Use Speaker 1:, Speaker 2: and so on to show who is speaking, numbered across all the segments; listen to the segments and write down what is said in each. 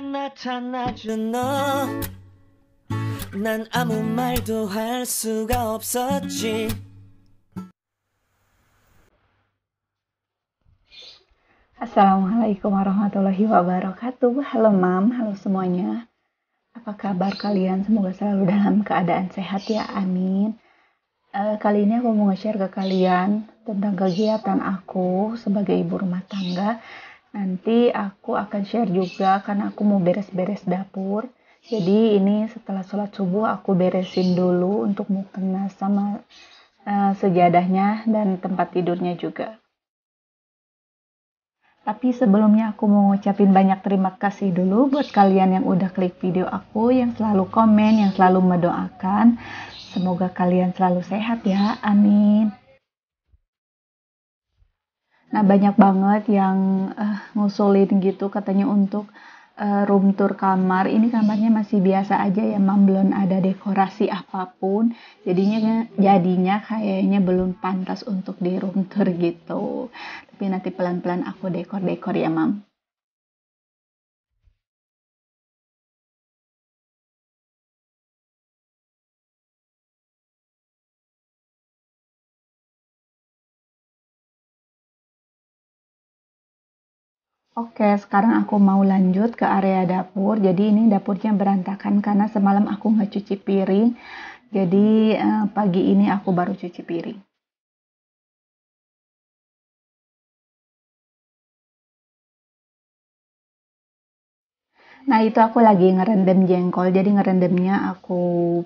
Speaker 1: 너에게 너. 난 아무 말도 할 수가 없었지.
Speaker 2: Assalamualaikum warahmatullahi wabarakatuh. Halo mam, halo semuanya. Apa kabar kalian? Semoga selalu dalam keadaan sehat ya, amin. Eh, kali ini aku mau nge-share ke kalian tentang kegiatan aku sebagai ibu rumah tangga Nanti aku akan share juga karena aku mau beres-beres dapur. Jadi ini setelah sholat subuh aku beresin dulu untuk mukena sama uh, eh, sejadahnya dan tempat tidurnya juga. Tapi sebelumnya aku mau ngucapin banyak terima kasih dulu buat kalian yang udah klik video aku, yang selalu komen, yang selalu mendoakan. Semoga kalian selalu sehat ya. Amin. Nah, banyak banget yang uh, ngusulin gitu katanya untuk uh, room tour kamar. Ini kamarnya masih biasa aja ya, Mam belum ada dekorasi apapun. Jadinya jadinya kayaknya belum pantas untuk di room tour gitu. Tapi nanti pelan-pelan aku
Speaker 1: dekor-dekor ya, Mam.
Speaker 2: Oke, sekarang aku mau lanjut ke area dapur. Jadi ini dapurnya berantakan karena semalam aku nggak cuci piring. Jadi eh, pagi ini aku baru cuci piring. Nah itu aku lagi ngerendam jengkol. Jadi ngerendamnya aku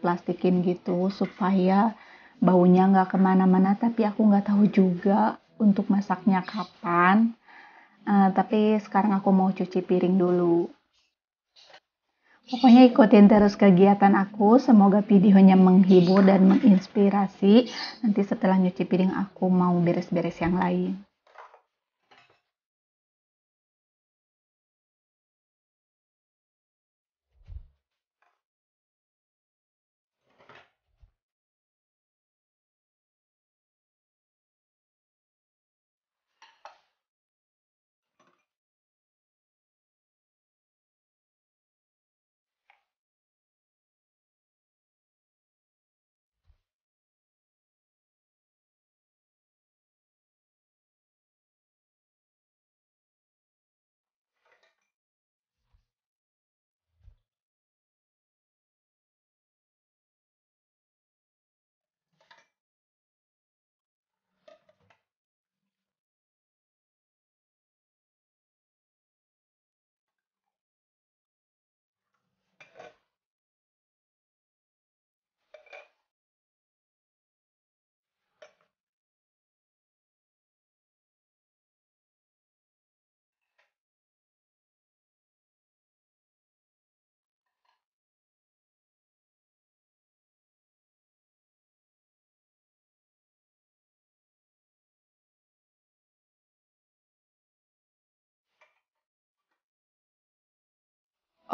Speaker 2: plastikin gitu supaya baunya nggak kemana-mana. Tapi aku nggak tahu juga untuk masaknya kapan. Eh, tapi sekarang aku mau cuci piring dulu. Pokoknya ikutin terus kegiatan aku, semoga videonya menghibur dan menginspirasi. Nanti setelah nyuci piring aku mau beres-beres yang lain.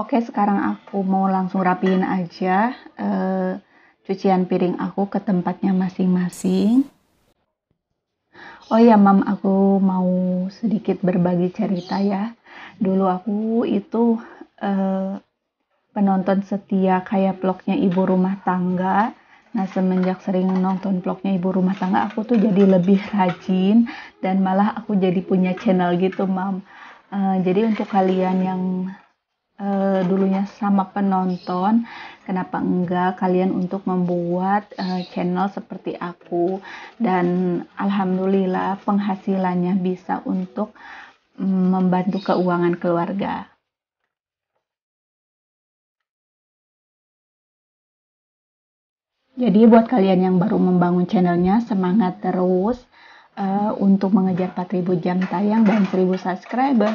Speaker 2: Oke, sekarang aku mau langsung rapiin aja uh, cucian piring aku ke tempatnya masing-masing. Oh ya, Mam, aku mau sedikit berbagi cerita ya. Dulu aku itu uh, penonton setia kayak vlognya ibu rumah tangga. Nah, semenjak sering nonton vlognya ibu rumah tangga, aku tuh jadi lebih rajin dan malah aku jadi punya channel gitu, Mam. Uh, jadi untuk kalian yang uh, dulunya sama penonton, kenapa enggak kalian untuk membuat uh, channel seperti aku dan alhamdulillah penghasilannya bisa untuk mm, membantu keuangan keluarga. Jadi buat kalian yang baru membangun channelnya, semangat terus uh, untuk mengejar 4000 jam tayang dan 1000 subscriber.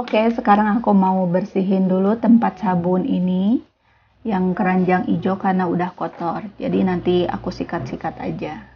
Speaker 2: Oke, sekarang aku mau bersihin dulu tempat sabun ini yang keranjang hijau karena udah kotor. Jadi nanti aku sikat-sikat aja.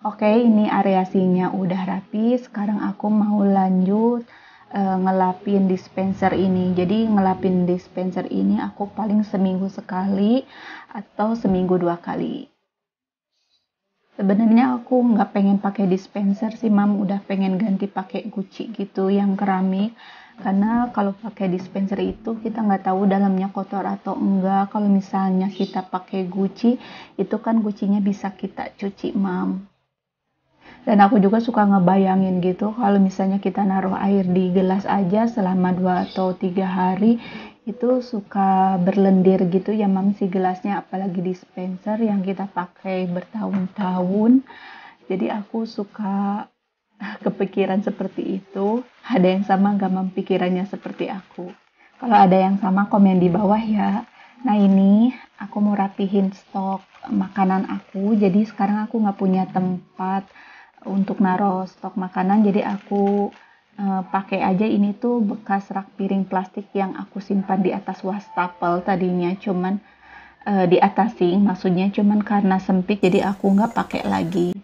Speaker 2: Oke, ini areasinya udah rapi. Sekarang aku mau lanjut e, ngelapin dispenser ini. Jadi ngelapin dispenser ini aku paling seminggu sekali atau seminggu dua kali. Sebenarnya aku nggak pengen pakai dispenser sih, Mam. Udah pengen ganti pakai guci gitu yang keramik. Karena kalau pakai dispenser itu kita nggak tahu dalamnya kotor atau enggak. Kalau misalnya kita pakai guci, itu kan gucinya bisa kita cuci, Mam dan aku juga suka ngebayangin gitu kalau misalnya kita naruh air di gelas aja selama dua atau tiga hari itu suka berlendir gitu ya mam si gelasnya apalagi dispenser yang kita pakai bertahun-tahun jadi aku suka kepikiran seperti itu ada yang sama gak mam pikirannya seperti aku kalau ada yang sama komen di bawah ya nah ini aku mau rapihin stok makanan aku jadi sekarang aku nggak punya tempat untuk naruh stok makanan jadi aku e, pakai aja ini tuh bekas rak piring plastik yang aku simpan di atas wastafel tadinya cuman e, di atas sing maksudnya cuman karena sempit jadi aku nggak pakai lagi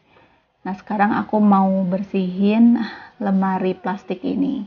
Speaker 2: nah sekarang aku mau bersihin lemari plastik ini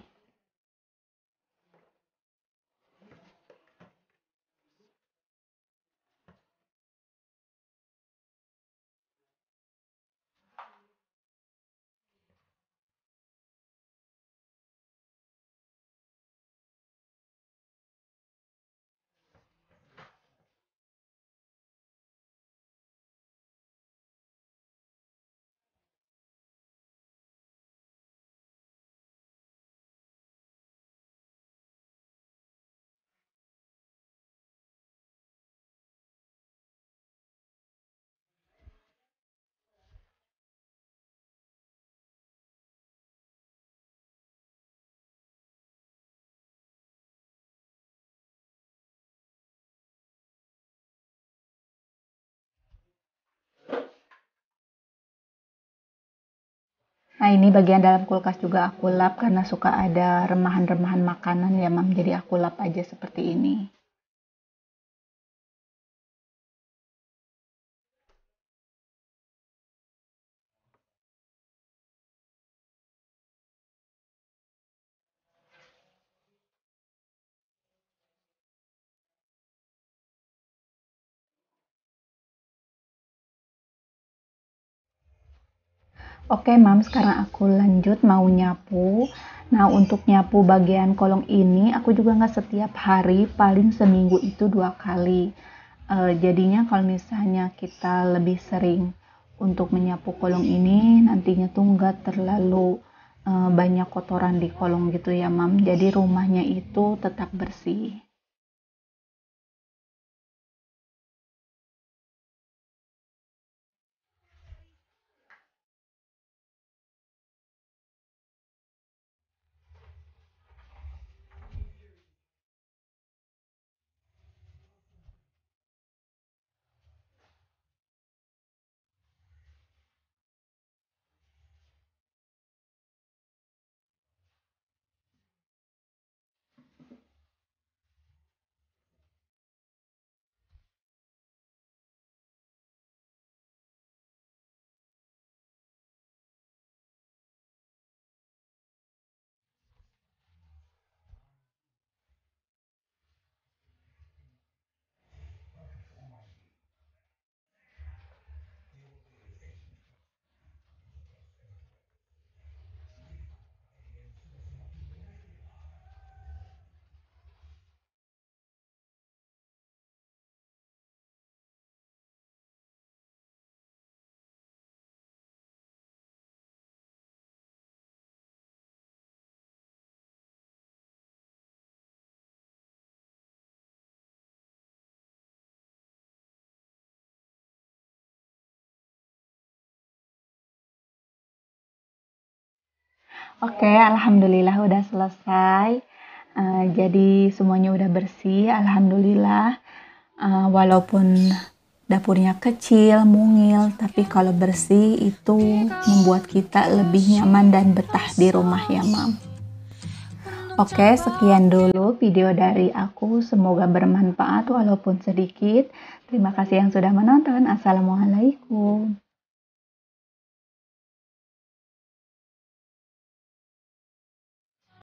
Speaker 2: Nah ini bagian dalam kulkas juga aku lap karena suka ada remahan-remahan makanan ya mam. Jadi aku lap aja seperti ini. Oke, Mam, sekarang aku lanjut mau nyapu. Nah, untuk nyapu bagian kolong ini, aku juga nggak setiap hari, paling seminggu itu dua kali. E, jadinya kalau misalnya kita lebih sering untuk menyapu kolong ini, nantinya tuh nggak terlalu e, banyak kotoran di kolong gitu ya, Mam. Jadi rumahnya itu tetap bersih. Oke, okay, alhamdulillah udah selesai. Uh, jadi semuanya udah bersih, alhamdulillah. Uh, walaupun dapurnya kecil, mungil, tapi kalau bersih itu membuat kita lebih nyaman dan betah di rumah ya, Mam. Oke, okay, sekian dulu video dari aku. Semoga bermanfaat walaupun sedikit. Terima kasih yang sudah menonton. Assalamualaikum.